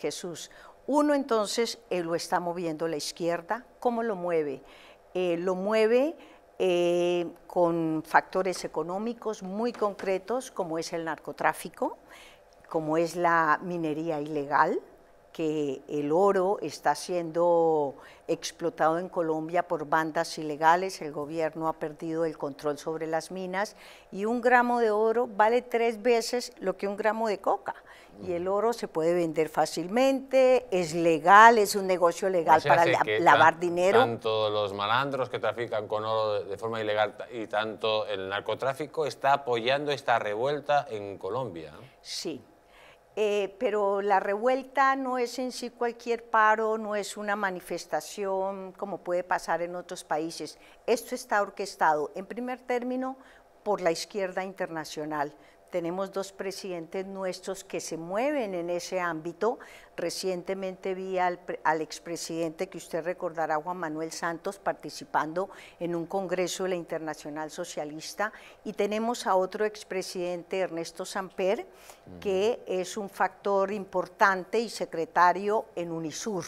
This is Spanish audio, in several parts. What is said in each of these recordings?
Jesús. Uno entonces eh, lo está moviendo la izquierda, ¿cómo lo mueve? Eh, lo mueve eh, con factores económicos muy concretos como es el narcotráfico, como es la minería ilegal, que el oro está siendo explotado en Colombia por bandas ilegales, el gobierno ha perdido el control sobre las minas y un gramo de oro vale tres veces lo que un gramo de coca. Y el oro se puede vender fácilmente, es legal, es un negocio legal para lavar dinero. Tanto los malandros que trafican con oro de forma ilegal y tanto el narcotráfico está apoyando esta revuelta en Colombia. Sí, eh, pero la revuelta no es en sí cualquier paro, no es una manifestación como puede pasar en otros países. Esto está orquestado, en primer término, por la izquierda internacional, tenemos dos presidentes nuestros que se mueven en ese ámbito. Recientemente vi al, expresidente que usted recordará, Juan Manuel Santos, participando en un congreso de la Internacional Socialista. Y tenemos a otro expresidente, Ernesto Samper, que es un factor importante y secretario en UNISUR.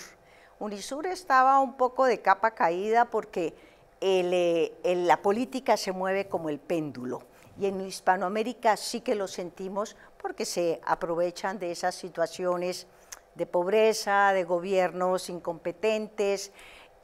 UNISUR estaba un poco de capa caída porque eh, el, la política se mueve como el péndulo y en Hispanoamérica sí que lo sentimos porque se aprovechan de esas situaciones de pobreza, de gobiernos incompetentes,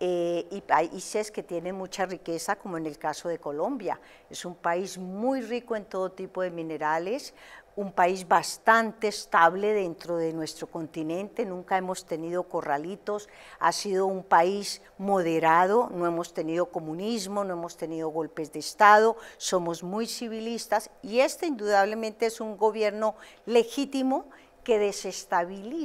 eh, y países que tienen mucha riqueza, como en el caso de Colombia. Es un país muy rico en todo tipo de minerales, un país bastante estable dentro de nuestro continente, nunca hemos tenido corralitos, ha sido un país moderado, no hemos tenido comunismo, no hemos tenido golpes de Estado, somos muy civilistas y este indudablemente es un gobierno legítimo que desestabiliza